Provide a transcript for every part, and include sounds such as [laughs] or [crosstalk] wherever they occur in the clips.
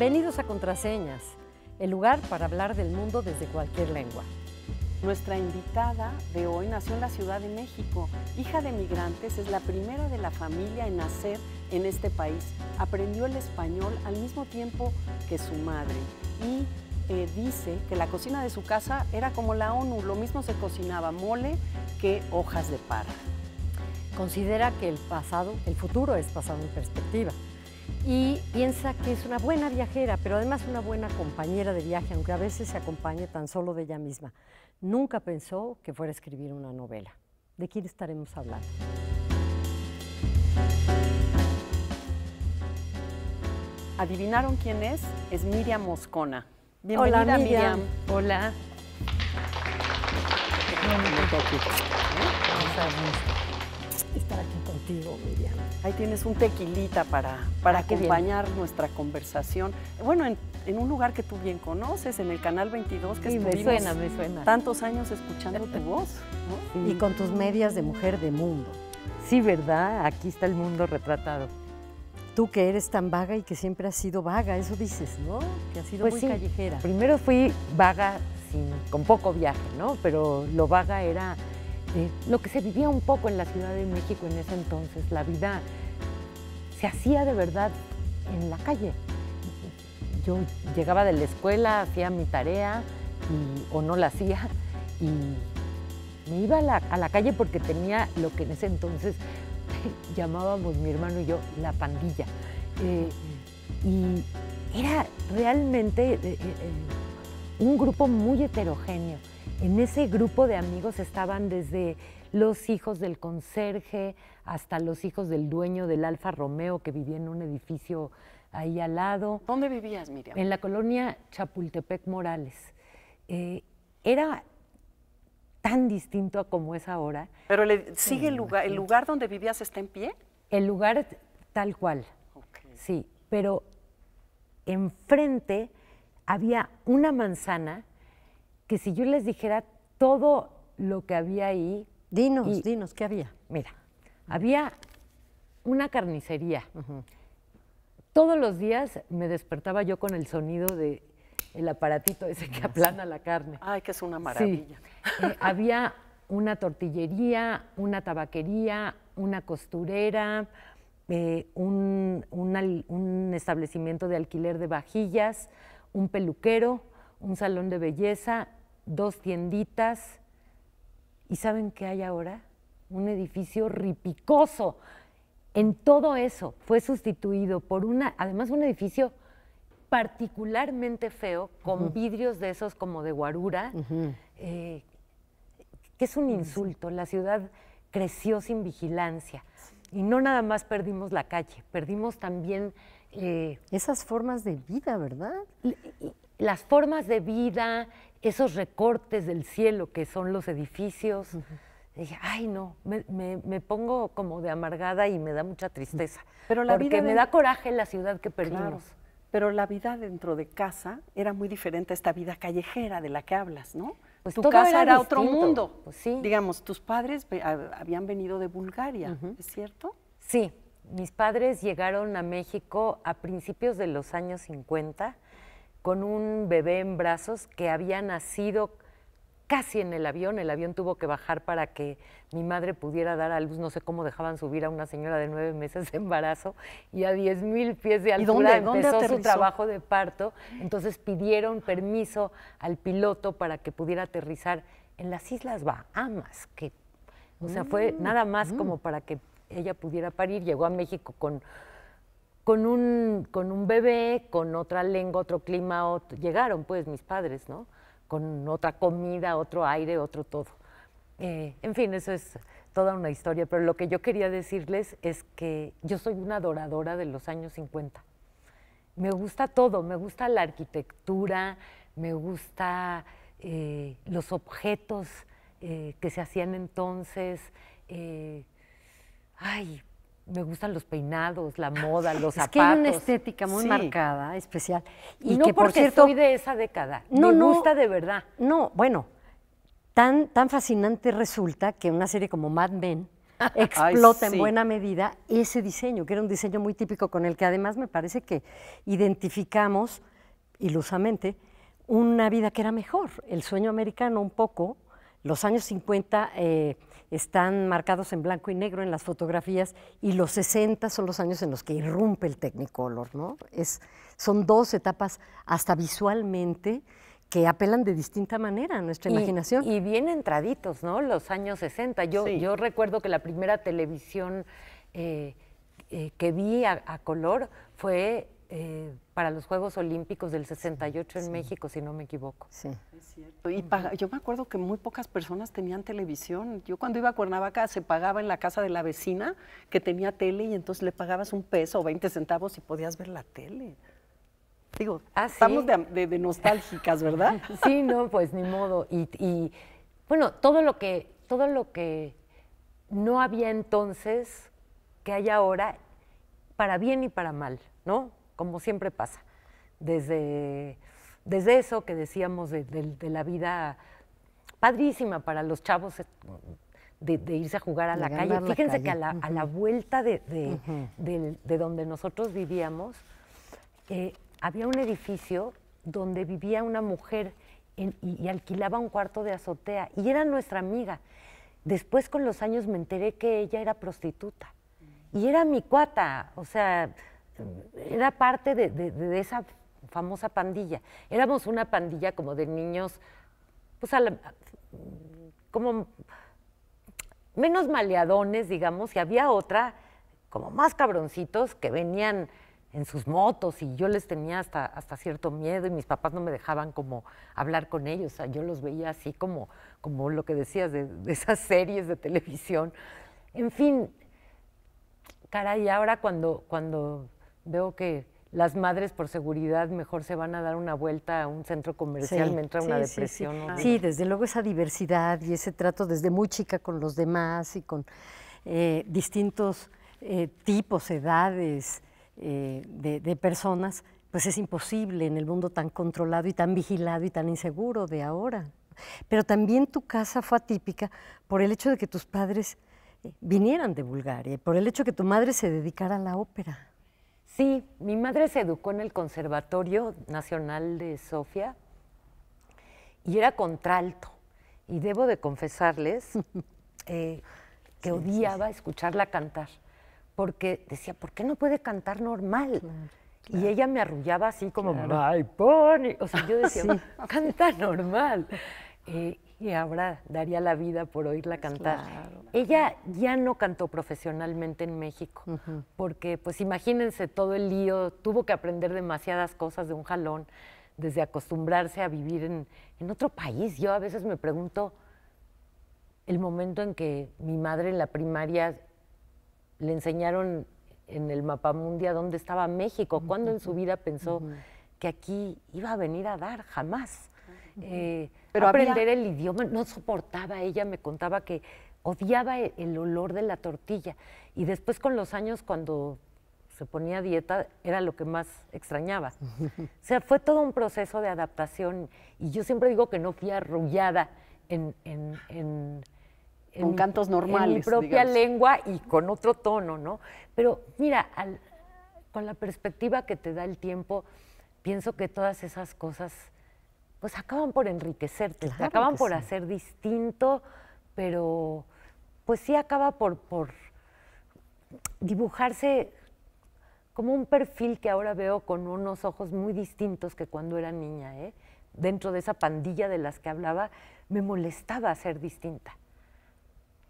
Bienvenidos a Contraseñas, el lugar para hablar del mundo desde cualquier lengua. Nuestra invitada de hoy nació en la Ciudad de México. Hija de migrantes, es la primera de la familia en nacer en este país. Aprendió el español al mismo tiempo que su madre y eh, dice que la cocina de su casa era como la ONU, lo mismo se cocinaba mole que hojas de parra. Considera que el pasado, el futuro es pasado en perspectiva y piensa que es una buena viajera, pero además una buena compañera de viaje, aunque a veces se acompañe tan solo de ella misma. Nunca pensó que fuera a escribir una novela. ¿De quién estaremos hablando? ¿Adivinaron quién es? Es Miriam Moscona. Bienvenida, Hola, Miriam. Miriam. Hola. ¿eh? Estar aquí Ahí tienes un tequilita para, para ah, acompañar nuestra conversación. Bueno, en, un lugar que tú bien conoces, en el Canal 22, que sí, me suena, me suena. tantos años escuchando tu voz. [laughs] Y con tus medias de mujer de mundo. Sí, ¿verdad? Aquí está el mundo retratado. Tú que eres tan vaga y que siempre has sido vaga, eso dices, ¿no? Que has sido pues muy callejera. Primero fui vaga sin, con poco viaje, ¿no? Pero lo vaga era lo que se vivía un poco en la Ciudad de México en ese entonces. La vida se hacía de verdad en la calle. Yo llegaba de la escuela, hacía mi tarea o no la hacía y me iba a la, calle porque tenía lo que en ese entonces [laughs] llamábamos mi hermano y yo la pandilla. Eh, y era realmente eh, eh, un grupo muy heterogéneo. En ese grupo de amigos estaban desde los hijos del conserje hasta los hijos del dueño del Alfa Romeo que vivía en un edificio ahí al lado. ¿Dónde vivías, Miriam? En la colonia Chapultepec Morales. Eh, era tan distinto a como es ahora. Pero sigue el lugar, el lugar donde vivías está en pie. El lugar tal cual. Sí, pero enfrente había una manzana que si yo les dijera todo lo que había ahí. Dinos, dinos, ¿qué había? Mira, había una carnicería. Todos los días me despertaba yo con el sonido de el aparatito ese que ah, aplana la carne. Ay, que es una maravilla. Eh, había una tortillería, una tabaquería, una costurera, eh, un, establecimiento de alquiler de vajillas, un peluquero, un salón de belleza dos tienditas. ¿Y saben qué hay ahora? Un edificio ripicoso. En todo eso fue sustituido por una, además un edificio particularmente feo, con vidrios de esos como de guarura, eh, que es un insulto. La ciudad creció sin vigilancia. Y no nada más perdimos la calle, perdimos también... Eh, Esas formas de vida, ¿verdad? las formas de vida, esos recortes del cielo que son los edificios. ay no, me, pongo como de amargada y me da mucha tristeza. Pero la porque vida me da coraje la ciudad que perdimos. pero la vida dentro de casa era muy diferente a esta vida callejera de la que hablas, ¿no? Pues tu casa era, otro mundo. Pues sí. Digamos, tus padres habían venido de Bulgaria, ¿es cierto? Sí, mis padres llegaron a México a principios de los años 50 con un bebé en brazos que había nacido casi en el avión. El avión tuvo que bajar para que mi madre pudiera dar a luz. No sé cómo dejaban subir a una señora de nueve meses de embarazo y a diez mil pies de altura empezó su trabajo de parto. Entonces pidieron permiso al piloto para que pudiera aterrizar en las Islas Bahamas, que, o sea, fue mm, nada más mm. como para que ella pudiera parir. Llegó a México con con un, con un bebé, con otra lengua, otro clima, llegaron pues mis padres, ¿no? Con otra comida, otro aire, otro todo. Eh, en fin, eso es toda una historia, pero lo que yo quería decirles es que yo soy una adoradora de los años 50. Me gusta todo, me gusta la arquitectura, me gusta eh, los objetos eh, que se hacían entonces. ay, me gustan los peinados, la ah, moda, los zapatos. Es que hay una estética muy marcada, especial. Y, no por porque cierto, soy de esa década. No, me gusta de verdad. No, bueno, tan, tan fascinante resulta que una serie como Mad Men [laughs] explota en buena medida ese diseño, que era un diseño muy típico con el que además me parece que identificamos ilusamente una vida que era mejor. El sueño americano un poco, los años 50 están marcados en blanco y negro en las fotografías y los 60 son los años en los que irrumpe el Technicolor, ¿no? Es, son dos etapas hasta visualmente que apelan de distinta manera a nuestra imaginación. Y bien entraditos, ¿no? Los años 60. Yo, yo recuerdo que la primera televisión eh, eh, que vi a color fue eh, para los Juegos Olímpicos del 68 en México, si no me equivoco. Sí. Es cierto. Y yo me acuerdo que muy pocas personas tenían televisión. Yo cuando iba a Cuernavaca se pagaba en la casa de la vecina que tenía tele y entonces le pagabas un peso o 20 centavos y podías ver la tele. Digo, ¿Ah, estamos de, nostálgicas, ¿verdad? [laughs] sí, no, pues ni modo. Y, y bueno, todo lo que, todo lo que no había entonces que hay ahora, para bien y para mal, ¿no? como siempre pasa. Desde, desde eso que decíamos de, la vida padrísima para los chavos eh, de, irse a jugar a la calle. Fíjense que a la, vuelta de, donde nosotros vivíamos, eh, había un edificio donde vivía una mujer y, alquilaba un cuarto de azotea y era nuestra amiga. Después con los años me enteré que ella era prostituta y era mi cuata, o sea, era parte de, esa famosa pandilla. Éramos una pandilla como de niños, pues como menos maleadones, digamos, y había otra, como más cabroncitos, que venían en sus motos y yo les tenía hasta, hasta cierto miedo y mis papás no me dejaban como hablar con ellos, o sea, yo los veía así como, como lo que decías de, esas series de televisión. En fin, caray, ahora cuando, cuando veo que las madres por seguridad mejor se van a dar una vuelta a un centro comercial, mientras una depresión. Sí, desde luego esa diversidad y ese trato desde muy chica con los demás y con eh, distintos eh, tipos, edades eh, de, de, personas, pues es imposible en el mundo tan controlado y tan vigilado y tan inseguro de ahora. Pero también tu casa fue atípica por el hecho de que tus padres vinieran de Bulgaria, por el hecho de que tu madre se dedicara a la ópera. Sí, mi madre se educó en el Conservatorio Nacional de Sofía y era contralto. Y debo de confesarles [laughs] eh, que odiaba escucharla cantar, porque decía, ¿por qué no puede cantar normal? Y ella me arrullaba así como, my pony. O sea, yo decía, [laughs] canta normal. Eh, y ahora daría la vida por oírla cantar. Ella ya no cantó profesionalmente en México, porque pues imagínense todo el lío, tuvo que aprender demasiadas cosas de un jalón, desde acostumbrarse a vivir en, otro país. Yo a veces me pregunto el momento en que mi madre en la primaria le enseñaron en el mapa mundial dónde estaba México, cuándo en su vida pensó que aquí iba a venir a dar, jamás aprender el idioma no soportaba. Ella me contaba que odiaba e-, el, olor de la tortilla. Y después con los años, cuando se ponía dieta, era lo que más extrañaba. [laughs] O sea, fue todo un proceso de adaptación. Y yo siempre digo que no fui arrullada en... con cantos normales. En mi propia lengua y con otro tono, ¿no? Pero mira, con la perspectiva que te da el tiempo, pienso que todas esas cosas pues acaban por enriquecerte, acaban por hacer distinto, pero pues sí acaba por, por dibujarse como un perfil que ahora veo con unos ojos muy distintos que cuando era niña. ¿eh? Dentro de esa pandilla de las que hablaba, me molestaba ser distinta.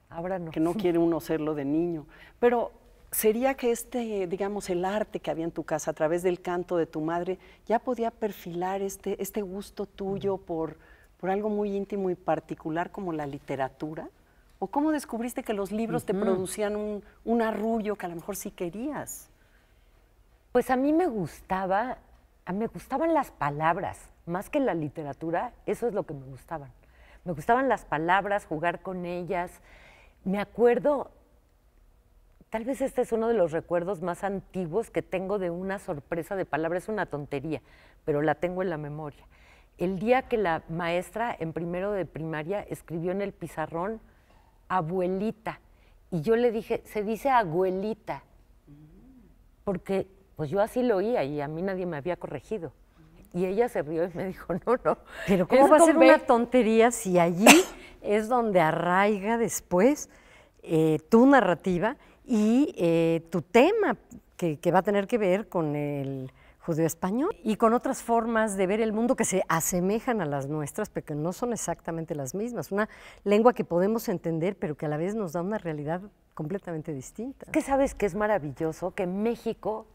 Ahora no. Que no [laughs] quiere uno serlo de niño. Pero sería que este, digamos, el arte que había en tu casa a través del canto de tu madre ya podía perfilar este, este gusto tuyo por, por algo muy íntimo y particular como la literatura? ¿O cómo descubriste que los libros te producían un, un, arrullo que a lo mejor sí querías? Pues a mí me gustaba, a mí me gustaban las palabras, más que la literatura, eso es lo que me gustaban. Me gustaban las palabras, jugar con ellas. Me acuerdo Tal vez este es uno de los recuerdos más antiguos que tengo de una sorpresa de palabra. Es una tontería, pero la tengo en la memoria. El día que la maestra en primero de primaria escribió en el pizarrón abuelita. Y yo le dije, se dice abuelita, porque pues yo así lo oía y a mí nadie me había corregido. Y ella se rió y me dijo, no, no. Pero ¿cómo va a ser una tontería si allí es donde arraiga después eh, tu narrativa y eh, tu tema, que, que, va a tener que ver con el judío español y con otras formas de ver el mundo que se asemejan a las nuestras, pero que no son exactamente las mismas. Una lengua que podemos entender, pero que a la vez nos da una realidad completamente distinta. ¿Qué sabes que es maravilloso? Que México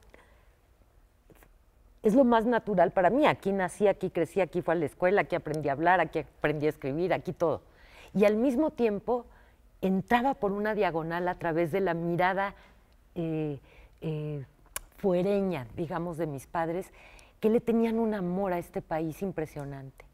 es lo más natural para mí. Aquí nací, aquí crecí, aquí fui a la escuela, aquí aprendí a hablar, aquí aprendí a escribir, aquí todo. Y al mismo tiempo entraba por una diagonal a través de la mirada eh, eh, fuereña, digamos, de mis padres, que le tenían un amor a este país impresionante.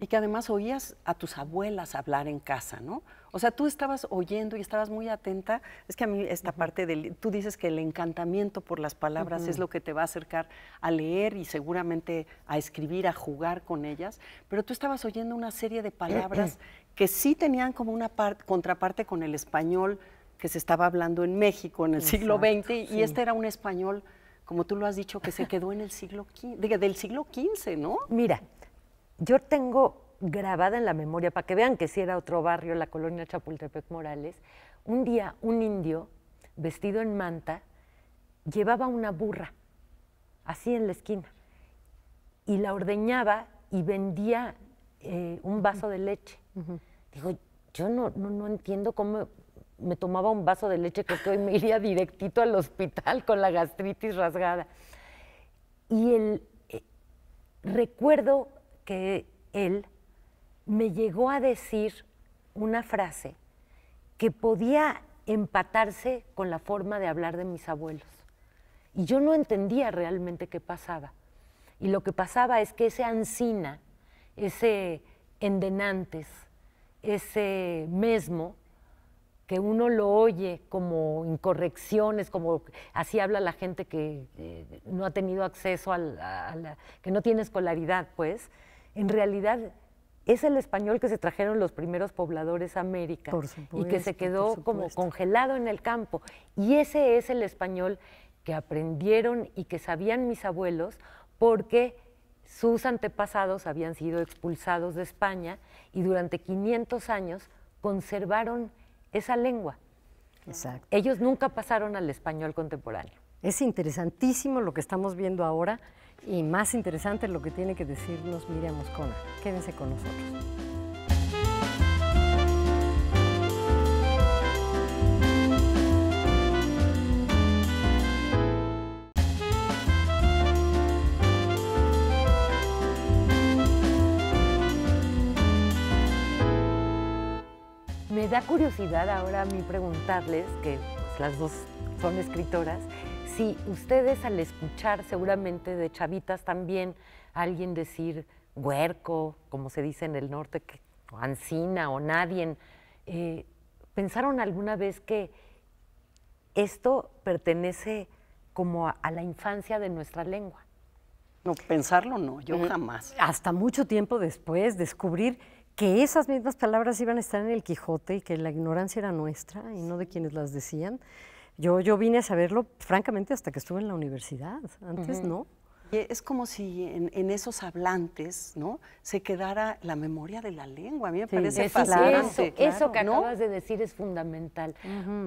Y que además oías a tus abuelas hablar en casa, ¿no? O sea, tú estabas oyendo y estabas muy atenta. Es que a mí esta parte del... Tú dices que el encantamiento por las palabras es lo que te va a acercar a leer y seguramente a escribir, a jugar con ellas. Pero tú estabas oyendo una serie de palabras [clears throat] que sí tenían como una contraparte con el español que se estaba hablando en México en el siglo XX, y este era un español, como tú lo has dicho, que se quedó en el siglo diga del siglo XV, ¿no? Mira, yo tengo grabada en la memoria, para que vean que si sí era otro barrio, la colonia Chapultepec Morales, un día un indio vestido en manta llevaba una burra, así en la esquina, y la ordeñaba y vendía eh, un vaso de leche. Digo, yo no, no, entiendo cómo me tomaba un vaso de leche, que hoy me iría directito al hospital con la gastritis rasgada. Y el, eh, recuerdo que él me llegó a decir una frase que podía empatarse con la forma de hablar de mis abuelos. Y yo no entendía realmente qué pasaba. Y lo que pasaba es que ese ancina ese endenantes, ese mesmo que uno lo oye como incorrecciones, como así habla la gente que eh, no ha tenido acceso a la, que no tiene escolaridad, pues, en realidad es el español que se trajeron los primeros pobladores a América y que se quedó como congelado en el campo. Y ese es el español que aprendieron y que sabían mis abuelos porque sus antepasados habían sido expulsados de España y durante 500 años conservaron esa lengua. Exacto. Ellos nunca pasaron al español contemporáneo. Es interesantísimo lo que estamos viendo ahora y más interesante lo que tiene que decirnos Miriam Moscona. Quédense con nosotros. Me da curiosidad ahora a mí preguntarles, que pues, las dos son escritoras, si ustedes al escuchar seguramente de chavitas también alguien decir huerco, como se dice en el norte, o ancina o nadie, eh, ¿pensaron alguna vez que esto pertenece como a, la infancia de nuestra lengua? No, pensarlo no, yo jamás. Hasta mucho tiempo después descubrir que esas mismas palabras iban a estar en el Quijote y que la ignorancia era nuestra y no de quienes las decían. Yo, yo vine a saberlo, francamente, hasta que estuve en la universidad. Antes no. Es como si en, esos hablantes, ¿no? Se quedara la memoria de la lengua. A mí me parece eso, Eso, que acabas de decir es fundamental,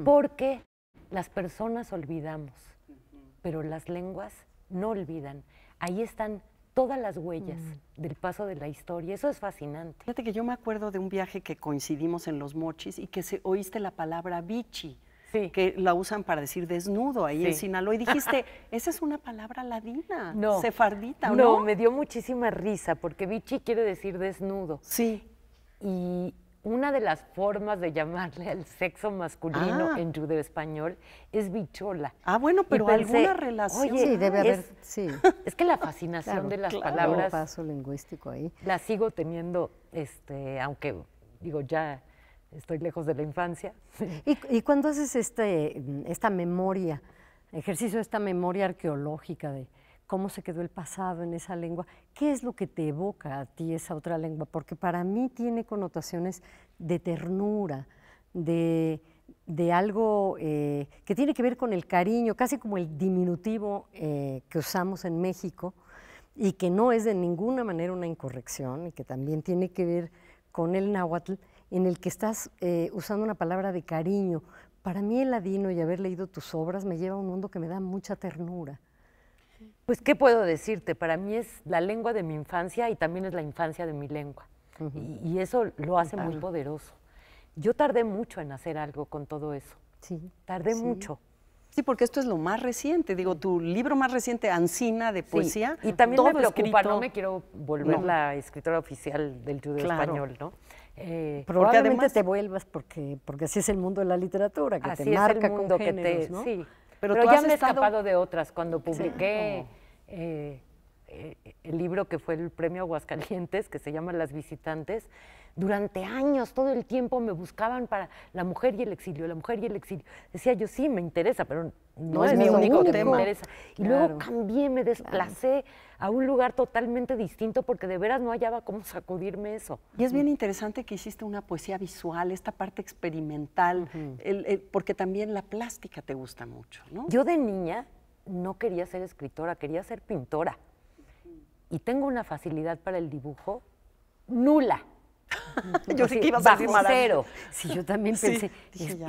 porque las personas olvidamos, pero las lenguas no olvidan. Ahí están todas las huellas mm. del paso de la historia. Eso es fascinante. Fíjate que yo me acuerdo de un viaje que coincidimos en Los Mochis y que se, oíste la palabra bichi. que la usan para decir desnudo ahí en Sinaloa. Y dijiste, [laughs] esa es una palabra ladina, no, sefardita, no? No, me dio muchísima risa, porque bichi quiere decir desnudo. Sí. Y, una de las formas de llamarle al sexo masculino ah. en judeo español es bichola. Ah, bueno, pero alguna relación. Oye, sí, debe haber, es, [laughs] que la fascinación de las palabras. paso lingüístico ahí. La sigo teniendo, este, aunque digo ya estoy lejos de la infancia. [laughs] ¿Y, cuándo haces este, esta memoria, ejercicio de esta memoria arqueológica de cómo se quedó el pasado en esa lengua. ¿Qué es lo que te evoca a ti esa otra lengua? Porque para mí tiene connotaciones de ternura, de, algo eh, que tiene que ver con el cariño, casi como el diminutivo eh, que usamos en México y que no es de ninguna manera una incorrección y que también tiene que ver con el náhuatl, en el que estás eh, usando una palabra de cariño. Para mí el ladino y haber leído tus obras me lleva a un mundo que me da mucha ternura pues, ¿qué puedo decirte? Para mí es la lengua de mi infancia y también es la infancia de mi lengua. y, eso lo hace muy poderoso. Yo tardé mucho en hacer algo con todo eso. Sí. Tardé mucho. Sí, porque esto es lo más reciente. Digo, tu libro más reciente, Ancina, de poesía. Y también me preocupa, no me quiero volver la escritora oficial del judeo español, ¿no? Eh, probablemente te vuelvas porque, porque así es el mundo de la literatura, que te marca el mundo con que te, ¿no? Pero, ya me he escapado de otras. Cuando publiqué eh, eh, el libro que fue el premio Aguascalientes, que se llama Las Visitantes, durante años, todo el tiempo me buscaban para la mujer y el exilio, la mujer y el exilio. Decía yo, sí, me interesa, pero no, es, mi único, tema. Y luego cambié, me desplacé a un lugar totalmente distinto porque de veras no hallaba cómo sacudirme eso. Y es bien mm. interesante que hiciste una poesía visual, esta parte experimental, porque también la plástica te gusta mucho, Yo de niña no quería ser escritora, quería ser pintora y tengo una facilidad para el dibujo nula. [laughs] yo sé que ibas a cero. Sí, yo también pensé,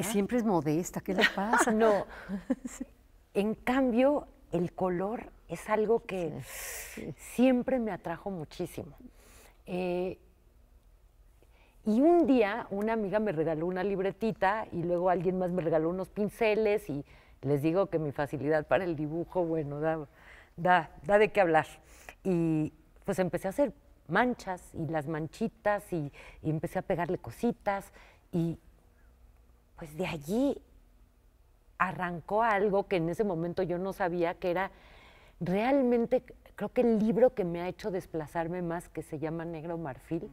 siempre es modesta, ¿qué le [laughs] pasa? No. En cambio, el color es algo que siempre me atrajo muchísimo. Eh, y un día una amiga me regaló una libretita y luego alguien más me regaló unos pinceles y les digo que mi facilidad para el dibujo, bueno, da de qué hablar y pues empecé a hacer manchas y las manchitas y, empecé a pegarle cositas y pues de allí arrancó algo que en ese momento yo no sabía que era realmente creo que el libro que me ha hecho desplazarme más, que se llama Negro Marfil,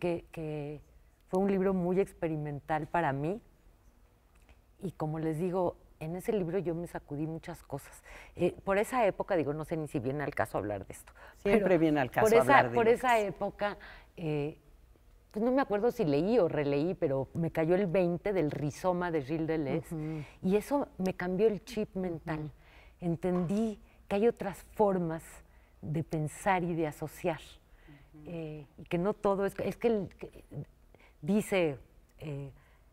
que, fue un libro muy experimental para mí. Y como les digo, en ese libro yo me sacudí muchas cosas. Eh, por esa época, digo, no sé ni si viene al caso hablar de esto. Siempre viene al caso por hablar esa, de Por esa época, eh, pues no me acuerdo si leí o releí, pero me cayó el 20 del rizoma de Gilles Deleuze y eso me cambió el chip mental. Entendí que hay otras formas de pensar y de asociar. Eh, y que no todo es... Es que, él que dice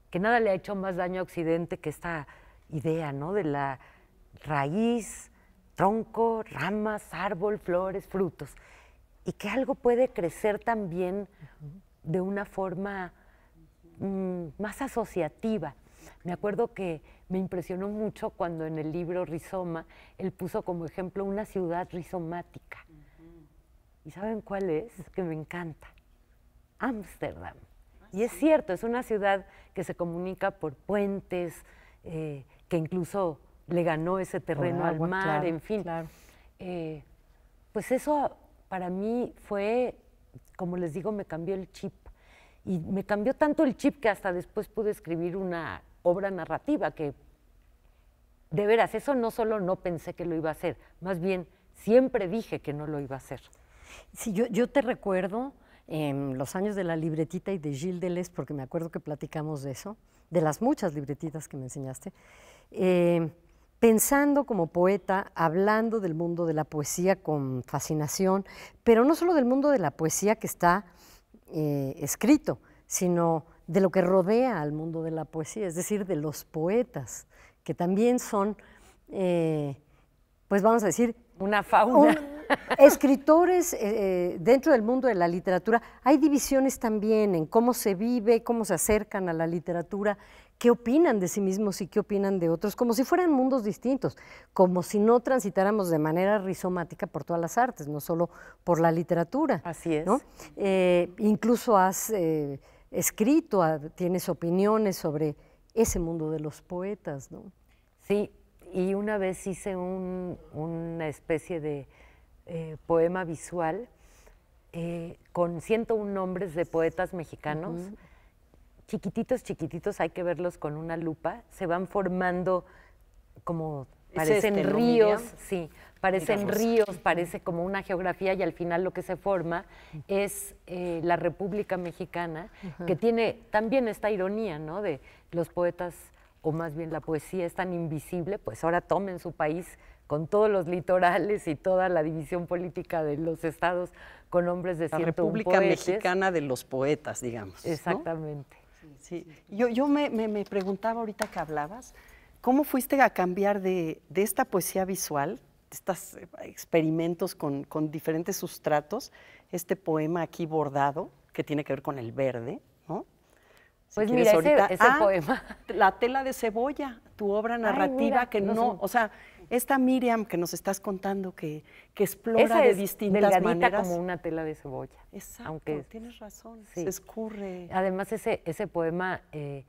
que nada le ha hecho más daño a Occidente que esta idea, ¿no? De la raíz, tronco, ramas, árbol, flores, frutos. Y que algo puede crecer también de una forma mm, más asociativa. Me acuerdo que me impresionó mucho cuando en el libro Rizoma él puso como ejemplo una ciudad rizomática. ¿Y saben cuál es? Que me encanta. Ámsterdam. Ah, y es cierto, es una ciudad que se comunica por puentes, eh, que incluso le ganó ese terreno al mar, en fin. Eh, pues eso para mí fue, como les digo, me cambió el chip. Y me cambió tanto el chip que hasta después pude escribir una obra narrativa que, de veras, eso no solo no pensé que lo iba a hacer, más bien siempre dije que no lo iba a hacer. Sí, yo, yo te recuerdo en em, los años de la libretita y de Gilles Deleuze, porque me acuerdo que platicamos de eso, de las muchas libretitas que me enseñaste. Eh, pensando como poeta, hablando del mundo de la poesía con fascinación, pero no solo del mundo de la poesía que está eh, escrito, sino de lo que rodea al mundo de la poesía, es decir, de los poetas, que también son, eh, pues vamos a decir, una fauna. escritores dentro del mundo de la literatura, hay divisiones también en cómo se vive, cómo se acercan a la literatura qué opinan de sí mismos y qué opinan de otros, como si fueran mundos distintos, como si no transitáramos de manera rizomática por todas las artes, no solo por la literatura. Así es. Eh, incluso has eh, escrito, ah, tienes opiniones sobre ese mundo de los poetas, ¿no? Sí, y una vez hice una especie de eh, poema visual con 101 nombres de poetas mexicanos chiquititos, chiquititos, hay que verlos con una lupa, se van formando como parecen este, ríos, sí, parecen ríos, parece como una geografía y al final lo que se forma es eh, la República Mexicana, que tiene también esta ironía, ¿no? De los poetas, o más bien la poesía es tan invisible, pues ahora tomen su país con todos los litorales y toda la división política de los estados con hombres de 101 La República Mexicana de los poetas, digamos. Exactamente. Yo, yo me, preguntaba ahorita que hablabas, ¿cómo fuiste a cambiar de, esta poesía visual, de estos eh, experimentos con, con, diferentes sustratos, este poema aquí bordado, que tiene que ver con el verde, ¿no? pues mira, ahorita, ese, ah, poema. La tela de cebolla, tu obra narrativa que no, o sea, esta Miriam que nos estás contando que, que explora de distintas como una tela de cebolla. Exacto, aunque, tienes razón, se escurre. Además, ese, ese poema eh,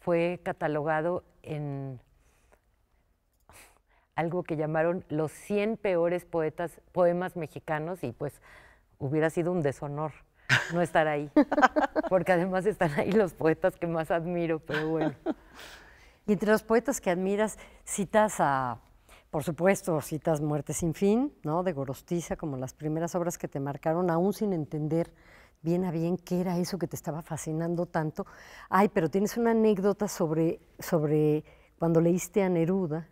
fue catalogado en algo que llamaron los 100 peores poetas, poemas mexicanos y pues hubiera sido un deshonor no estar ahí, [laughs] porque además están ahí los poetas que más admiro, pero bueno. Y entre los poetas que admiras, citas a, por supuesto, citas Muerte sin fin, ¿no? De Gorostiza, como las primeras obras que te marcaron, aún sin entender bien a bien qué era eso que te estaba fascinando tanto. Ay, pero tienes una anécdota sobre, sobre cuando leíste a Neruda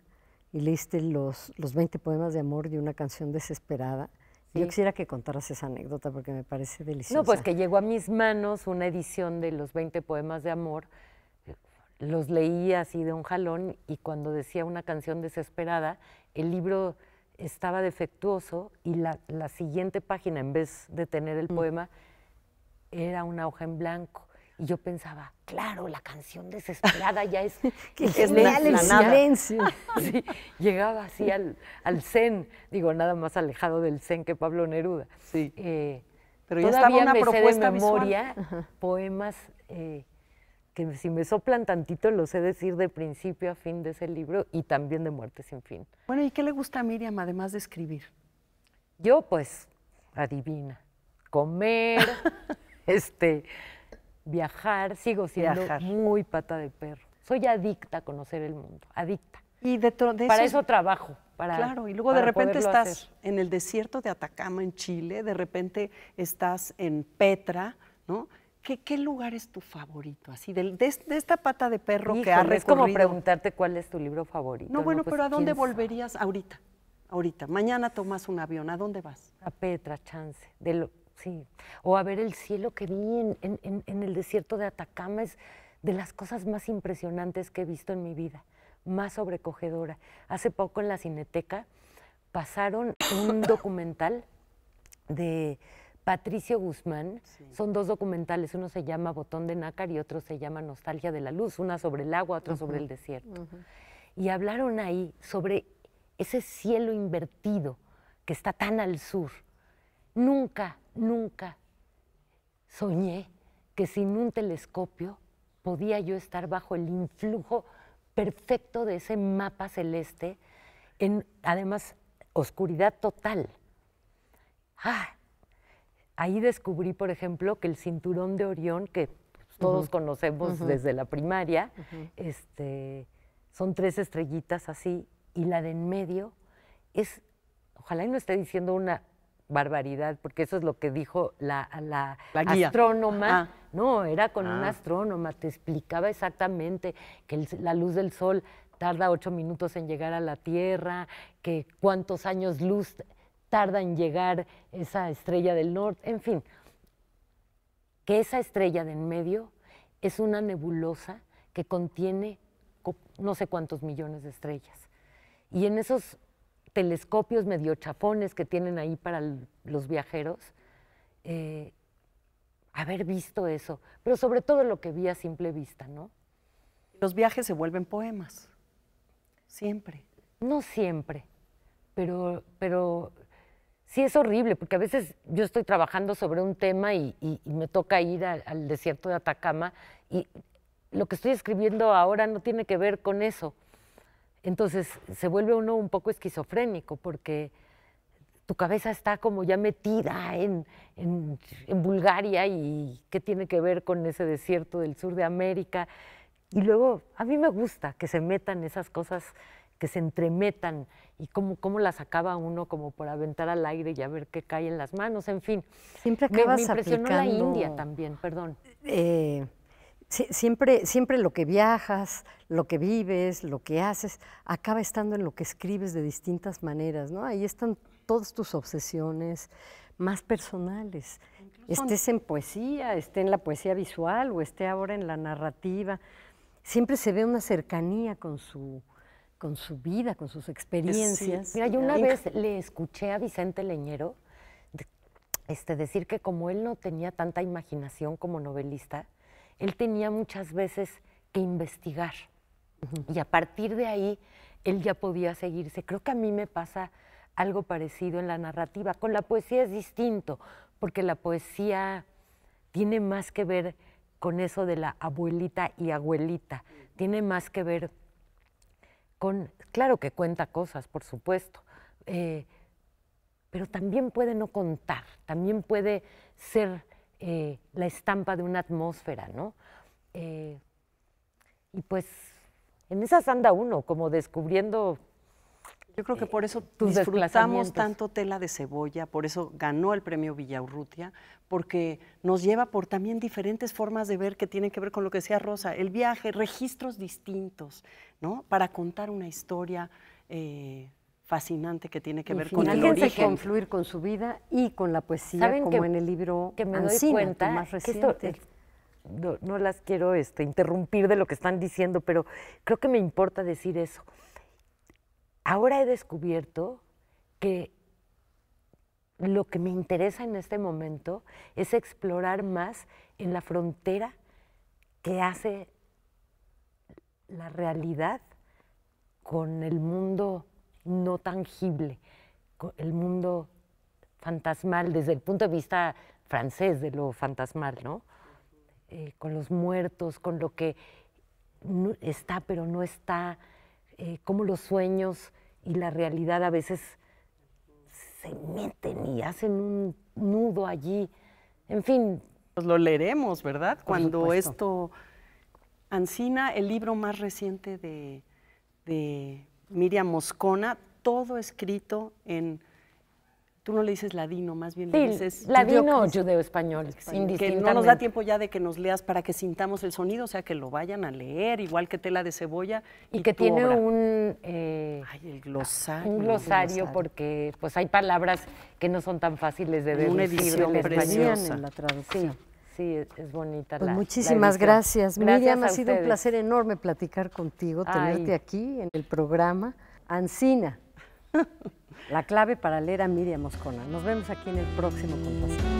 y leíste los, los 20 poemas de amor y una canción desesperada. Yo quisiera que contaras esa anécdota porque me parece deliciosa. No, pues que llegó a mis manos una edición de los 20 poemas de amor los leía así de un jalón y cuando decía una canción desesperada, el libro estaba defectuoso y la, siguiente página, en vez de tener el mm. poema, era una hoja en blanco. Y yo pensaba, claro, la canción desesperada ya es... la, [laughs] silencio. [laughs] llegaba así al, zen, digo, nada más alejado del zen que Pablo Neruda. Eh, Pero yo estaba una propuesta memoria poemas... Eh, si me soplan tantito lo sé decir de principio a fin de ese libro y también de Muerte sin fin. Bueno, ¿y qué le gusta a Miriam además de escribir? Yo pues, adivina, comer, [laughs] este, viajar, sigo siendo muy pata de perro. Soy adicta a conocer el mundo, adicta. Y de, para eso, trabajo. Para, claro, y luego de repente estás en el desierto de Atacama, en Chile, de repente estás en Petra, ¿no? ¿Qué, lugar es tu favorito? Así, de, esta pata de perro que ha recorrido. Es como preguntarte cuál es tu libro favorito. No, bueno, pues, pero ¿a dónde volverías ahorita? Ahorita. Mañana tomas un avión. ¿A dónde vas? A Petra, chance. sí. O a ver el cielo que vi en, el desierto de Atacama. Es de las cosas más impresionantes que he visto en mi vida. Más sobrecogedora. Hace poco en la Cineteca pasaron un documental de Patricio Guzmán. Son dos documentales, uno se llama Botón de Nácar y otro se llama Nostalgia de la Luz, una sobre el agua, otro sobre el desierto. Y hablaron ahí sobre ese cielo invertido que está tan al sur. Nunca, nunca soñé que sin un telescopio podía yo estar bajo el influjo perfecto de ese mapa celeste, en además oscuridad total. Ah, ahí descubrí, por ejemplo, que el cinturón de Orión, que todos conocemos desde la primaria, este, son tres estrellitas así, y la de en medio es, ojalá no esté diciendo una barbaridad, porque eso es lo que dijo la, la, astrónoma. No, era con una ah. astrónoma, te explicaba exactamente que la luz del sol tarda ocho minutos en llegar a la Tierra, que cuántos años luz tarda en llegar esa estrella del norte, en fin, que esa estrella de en medio es una nebulosa que contiene no sé cuántos millones de estrellas. Y en esos telescopios medio chafones que tienen ahí para los viajeros, eh, haber visto eso, pero sobre todo lo que vi a simple vista, ¿no? Los viajes se vuelven poemas, siempre. No siempre, pero, pero sí es horrible, porque a veces yo estoy trabajando sobre un tema y, me toca ir al desierto de Atacama y lo que estoy escribiendo ahora no tiene que ver con eso. Entonces se vuelve uno un poco esquizofrénico porque tu cabeza está como ya metida en, en Bulgaria y qué tiene que ver con ese desierto del sur de América. Y luego a mí me gusta que se metan esas cosas que se entremetan y cómo, cómo las acaba uno como por aventar al aire y a ver qué cae en las manos, en fin. Siempre acabas me, también, perdón. Eh, siempre, siempre lo que viajas, lo que vives, lo que haces, acaba estando en lo que escribes de distintas maneras, ¿no? Ahí están todas tus obsesiones más personales. estés en poesía, esté en la poesía visual o esté ahora en la narrativa. Siempre se ve una cercanía con su, con su vida, con sus experiencias. Mira, yo una vez le escuché a Vicente Leñero este, decir que como él no tenía tanta imaginación como novelista, él tenía muchas veces que investigar. Y a partir de ahí, él ya podía seguirse. Creo que a mí me pasa algo parecido en la narrativa. Con la poesía es distinto, porque la poesía tiene más que ver con eso de la abuelita y abuelita, tiene más que ver claro que cuenta cosas, por supuesto, eh, pero también puede no contar, también puede ser eh, la estampa de una atmósfera, ¿no? Eh, y pues en esas anda uno, como descubriendo yo creo que por eso disfrutamos tanto tela de cebolla, por eso ganó el premio Villaurrutia, porque nos lleva por también diferentes formas de ver que tienen que ver con lo que decía Rosa, el viaje, registros distintos, ¿no? Para contar una historia eh, fascinante que tiene que ver con el origen. que confluir con su vida y con la poesía, como en el libro que me doy más reciente. no, no, las quiero este, interrumpir de lo que están diciendo, pero creo que me importa decir eso ahora he descubierto que lo que me interesa en este momento es explorar más en la frontera que hace la realidad con el mundo no tangible, con el mundo fantasmal desde el punto de vista francés de lo fantasmal, ¿no? Eh, con los muertos, con lo que está pero no está, eh, como los sueños y la realidad a veces se meten y hacen un nudo allí. En fin. Pues lo leeremos, ¿verdad? Cuando esto... Ancina, el libro más reciente de, de Miriam Moscona, todo escrito en Tú no le dices ladino, más bien le dices... ladino judeo-español, Que no nos da tiempo ya de que nos leas para que sintamos el sonido, o sea, que lo vayan a leer, igual que tela de cebolla. Y, que tiene un... Eh, glosario. Un glosario, porque pues hay palabras que no son tan fáciles de ver. Un edición preciosa. Sí es, bonita pues la, Muchísimas gracias. gracias. Miriam, ha sido un placer enorme platicar contigo, tenerte aquí en el programa. Ancina, la clave para leer a Miriam Moscona. Nos vemos aquí en el próximo Compasión.